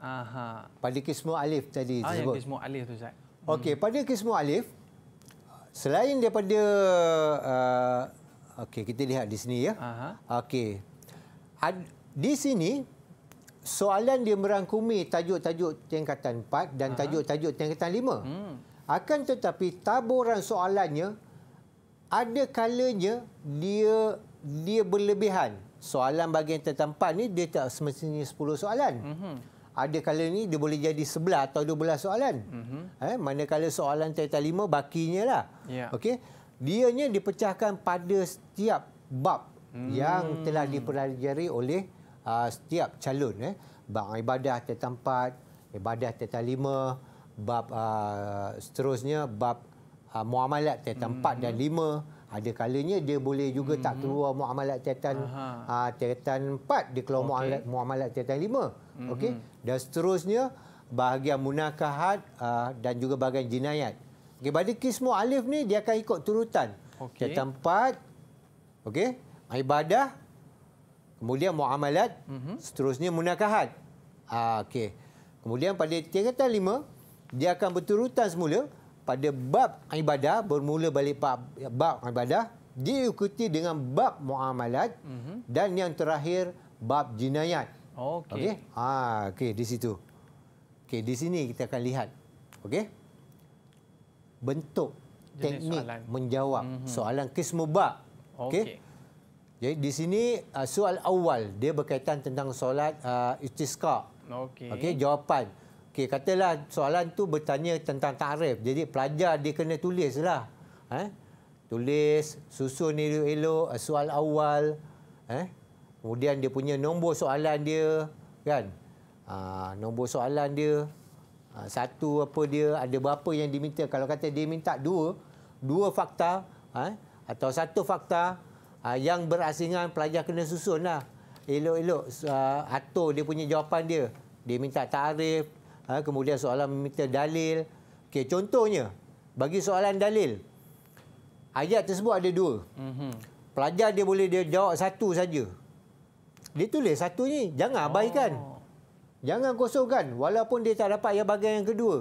Aha. Pada kismu alif tadi ah, tersebut. Ah, kismu alif tu Ustaz. Okey, hmm. pada kismu alif selain daripada uh, okey, kita lihat di sini ya. Okey. Di sini soalan dia merangkumi tajuk-tajuk tingkatan 4 dan tajuk-tajuk tingkatan 5. Hmm. Akan tetapi taburan soalannya ada kalanya dia dia berlebihan. Soalan bagian tertempat ni dia tak semestinya 10 soalan. hmm ada kala ni dia boleh jadi 11 atau 12 soalan. Mm-hmm. Eh, manakala soalan tata lima bakinya lah. Yeah. Okey. Dianya dipecahkan pada setiap bab mm-hmm. yang telah dipelajari oleh uh, setiap calon. Eh. Bab ibadah tata empat, ibadah tata lima, bab uh, seterusnya bab uh, muamalat tata mm-hmm. dan hmm. lima ada kalanya dia boleh juga hmm. tak keluar muamalat tetan uh, ah, tetan 4 dia keluar okay. muamalat tetan 5 hmm. okey hmm. dan seterusnya bahagian munakahat uh, dan juga bahagian jinayat okey pada kes mualif ni dia akan ikut turutan okay. tetan 4 okey ibadah kemudian muamalat hmm. seterusnya munakahat uh, okey kemudian pada tetan 5 dia akan berturutan semula pada bab ibadah bermula balik bab, bab ibadah diikuti dengan bab muamalat mm -hmm. dan yang terakhir bab jinayat. Okey. Okey, ha, okay, di situ. Okey, di sini kita akan lihat. Okey. Bentuk Jenis teknik soalan. menjawab mm -hmm. soalan kismu bab. Okey. Okay. Jadi di sini ah, soal awal dia berkaitan tentang solat uh, istisqa. Okey. Okey, jawapan. Okay okay, katalah soalan tu bertanya tentang tarif. Jadi pelajar dia kena tulislah. Eh? Tulis, susun elok-elok, eh, soal awal. Eh? Kemudian dia punya nombor soalan dia. kan? Ha, nombor soalan dia. Ah, satu apa dia, ada berapa yang diminta. Kalau kata dia minta dua, dua fakta eh? atau satu fakta ha, yang berasingan pelajar kena susunlah. Elok-elok uh, atur dia punya jawapan dia. Dia minta tarif, ha, kemudian soalan meminta dalil. Okey, contohnya bagi soalan dalil. Ayat tersebut ada dua. Mm-hmm. Pelajar dia boleh dia jawab satu saja. Dia tulis satu ni, jangan oh. abaikan. Jangan kosongkan walaupun dia tak dapat yang bahagian yang kedua.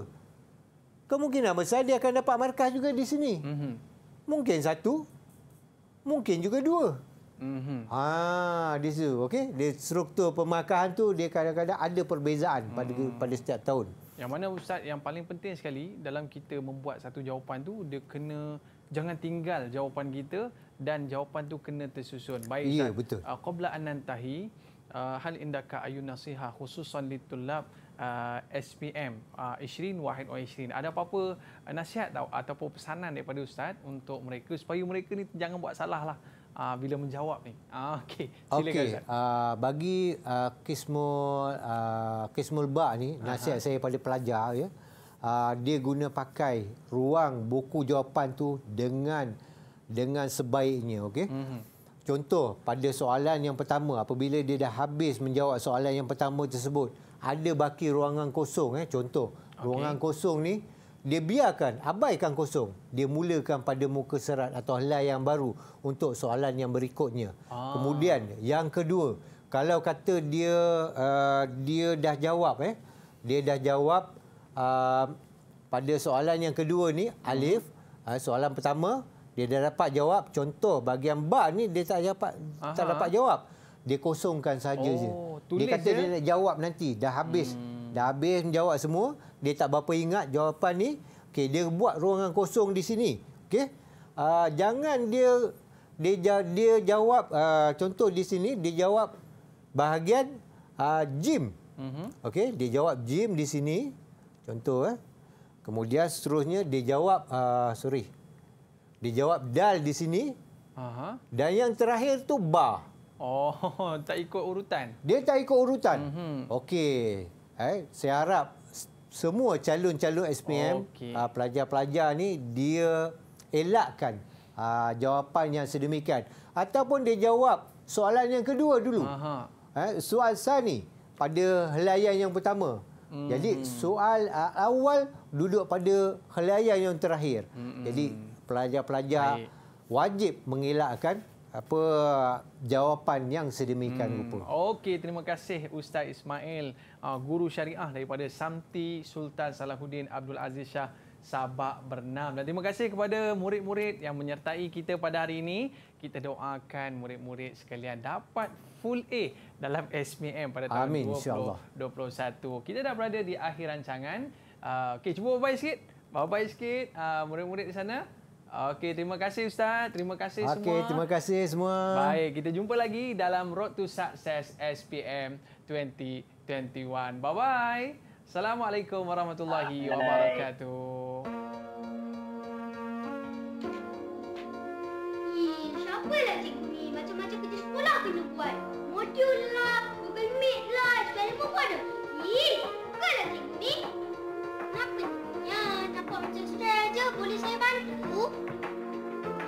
Kemungkinan besar dia akan dapat markah juga di sini. Mm-hmm. Mungkin satu, mungkin juga dua. Mm mm-hmm. -hmm. Ah, di situ, okay? Di struktur pemakaian tu dia kadang-kadang ada perbezaan pada mm. pada setiap tahun. Yang mana Ustaz yang paling penting sekali dalam kita membuat satu jawapan tu dia kena jangan tinggal jawapan kita dan jawapan tu kena tersusun. Baik ya, Ustaz. betul. Uh, Qabla anantahi uh, ah, hal indaka ayu nasiha khususan litulab uh, ah, SPM uh, 20 Wahid Ishrin. Ada apa-apa nasihat atau ataupun pesanan daripada Ustaz untuk mereka supaya mereka ni jangan buat salah lah uh, bila menjawab ni. Uh, Okey, silakan. Okay. Uh, ah, bagi uh, Kismul, uh, Kismul bah ni, nasihat uh-huh. saya pada pelajar, ya, uh, dia guna pakai ruang buku jawapan tu dengan dengan sebaiknya. okay. Mm-hmm. Contoh, pada soalan yang pertama, apabila dia dah habis menjawab soalan yang pertama tersebut, ada baki ruangan kosong. Eh? Contoh, okay. ruangan kosong ni, dia biarkan abaikan kosong dia mulakan pada muka serat atau helai yang baru untuk soalan yang berikutnya ah. kemudian yang kedua kalau kata dia uh, dia dah jawab eh dia dah jawab uh, pada soalan yang kedua ni hmm. alif uh, soalan pertama dia dah dapat jawab contoh bahagian ba ni dia tak dapat tak dapat jawab dia kosongkan saja oh, je dia kata je. dia nak eh? jawab nanti dah habis hmm. Dah habis menjawab semua, dia tak berapa ingat jawapan ni. Okey, dia buat ruangan kosong di sini. Okey. Uh, jangan dia dia dia jawab uh, contoh di sini dia jawab bahagian uh, gym. Mm -hmm. Okey, dia jawab gym di sini. Contoh eh. Kemudian seterusnya dia jawab uh, sorry. Dia jawab dal di sini. Aha. Dan yang terakhir tu bar. Oh, [LAUGHS] tak ikut urutan. Dia tak ikut urutan. Mm -hmm. Okey. Eh, saya harap semua calon-calon SPM, ah, pelajar-pelajar okay. ni dia elakkan aa, ah, jawapan yang sedemikian. Ataupun dia jawab soalan yang kedua dulu. Eh, soal saya ni pada helayan yang pertama. Mm. Jadi soal aa, ah, awal duduk pada helayan yang terakhir. Mm -mm. Jadi pelajar-pelajar wajib mengelakkan apa jawapan yang sedemikian hmm. rupa. Okey, terima kasih Ustaz Ismail, ah, guru syariah daripada Samti Sultan Salahuddin Abdul Aziz Shah Sabak Bernam. Dan terima kasih kepada murid-murid yang menyertai kita pada hari ini. Kita doakan murid-murid sekalian dapat full A dalam SPM pada tahun Amin, 2021. Kita dah berada di akhir rancangan. Uh, Okey, cuba bye sikit. Bye-bye sikit ah, murid-murid di sana. Okey, terima kasih Ustaz. Terima kasih okay, semua. Okey, terima kasih semua. Baik, kita jumpa lagi dalam Road to Success SPM 2021. Bye-bye. Assalamualaikum warahmatullahi wabarakatuh. Lah lah, Google Meet lah, segala pun ada. Ih, bukanlah cikgu ni. Kenapa pengecut saja boleh saya bantu?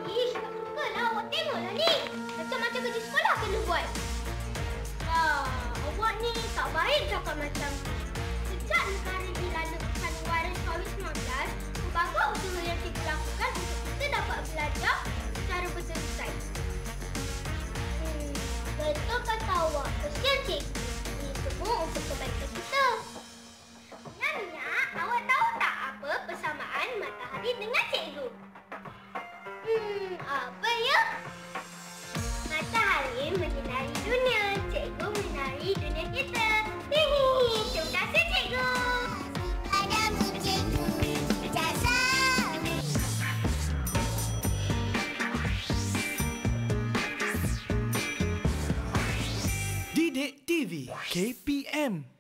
Ish, tak suka lah awak tengoklah ni. Macam-macam kerja sekolah kena buat. Ah, awak ni tak baik cakap macam tu. Sejak negara dilanakan waris COVID-19, pembangga usaha yang kita lakukan untuk kita dapat belajar secara berterusan. Hmm, betul kata awak. Kesian cikgu. Ini semua untuk kebaikan kita. Minyak, minyak. Awak tahu persamaan matahari dengan cikgu. Hmm, apa ya? Matahari menyinari dunia, cikgu menyinari dunia kita. Hihi, terima kasih cikgu. TV KPM